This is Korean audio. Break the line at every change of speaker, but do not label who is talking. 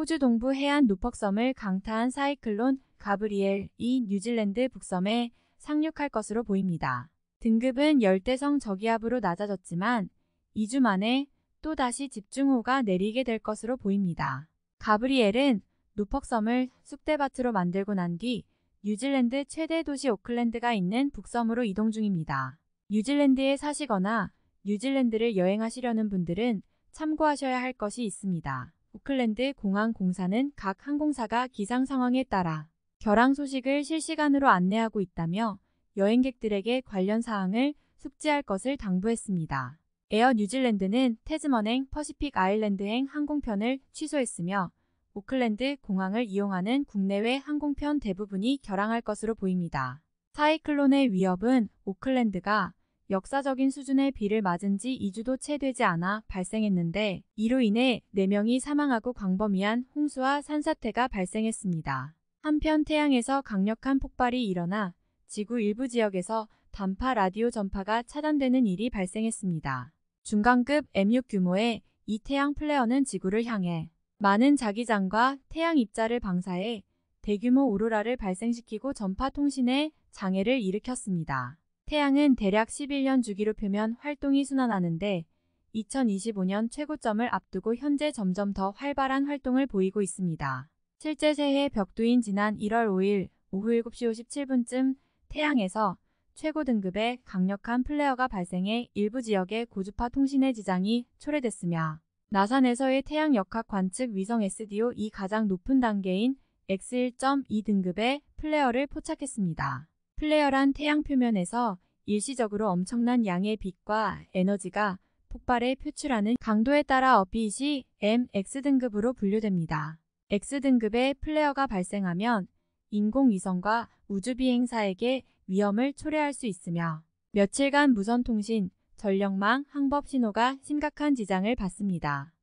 호주 동부 해안 노퍽섬을 강타한 사이클론 가브리엘이 뉴질랜드 북섬에 상륙할 것으로 보입니다. 등급은 열대성 저기압으로 낮아졌지만 2주 만에 또다시 집중호우가 내리게 될 것으로 보입니다. 가브리엘은 노퍽섬을 쑥대밭으로 만들고 난 뒤 뉴질랜드 최대 도시 오클랜드가 있는 북섬으로 이동 중입니다. 뉴질랜드에 사시거나 뉴질랜드를 여행하시려는 분들은 참고하셔야 할 것이 있습니다. 오클랜드 공항 공사는 각 항공사가 기상 상황에 따라 결항 소식을 실시간으로 안내하고 있다며 여행객들에게 관련 사항을 숙지할 것을 당부했습니다. 에어 뉴질랜드는 테즈먼행 퍼시픽 아일랜드행 항공편을 취소했으며 오클랜드 공항을 이용하는 국내외 항공편 대부분이 결항할 것으로 보입니다. 사이클론의 위협은 오클랜드가 역사적인 수준의 비를 맞은 지 2주도 채 되지 않아 발생했는데 이로 인해 4명이 사망하고 광범위한 홍수와 산사태가 발생했습니다. 한편 태양에서 강력한 폭발이 일어나 지구 일부 지역에서 단파 라디오 전파가 차단되는 일이 발생했습니다. 중간급 M6 규모의 이 태양 플레어는 지구를 향해 많은 자기장과 태양 입자를 방사해 대규모 오로라를 발생시키고 전파 통신에 장애를 일으켰습니다. 태양은 대략 11년 주기로 표면 활동이 순환하는데 2025년 최고점을 앞두고 현재 점점 더 활발한 활동을 보이고 있습니다. 실제 새해 벽두인 지난 1월 5일 오후 7시 57분쯤 태양에서 최고 등급의 강력한 플레어가 발생해 일부 지역의 고주파 통신의 지장이 초래됐으며 나산에서의 태양 역학 관측 위성 SDO 이 가장 높은 단계인 X1.2 등급의 플레어를 포착했습니다. 플레어란 태양 표면에서 일시적으로 엄청난 양의 빛과 에너지가 폭발에 표출하는 강도에 따라 어빛이 MX등급으로 분류됩니다. X등급의 플레어가 발생하면 인공위성과 우주비행사에게 위험을 초래할 수 있으며 며칠간 무선통신, 전력망, 항법 신호가 심각한 지장을 받습니다.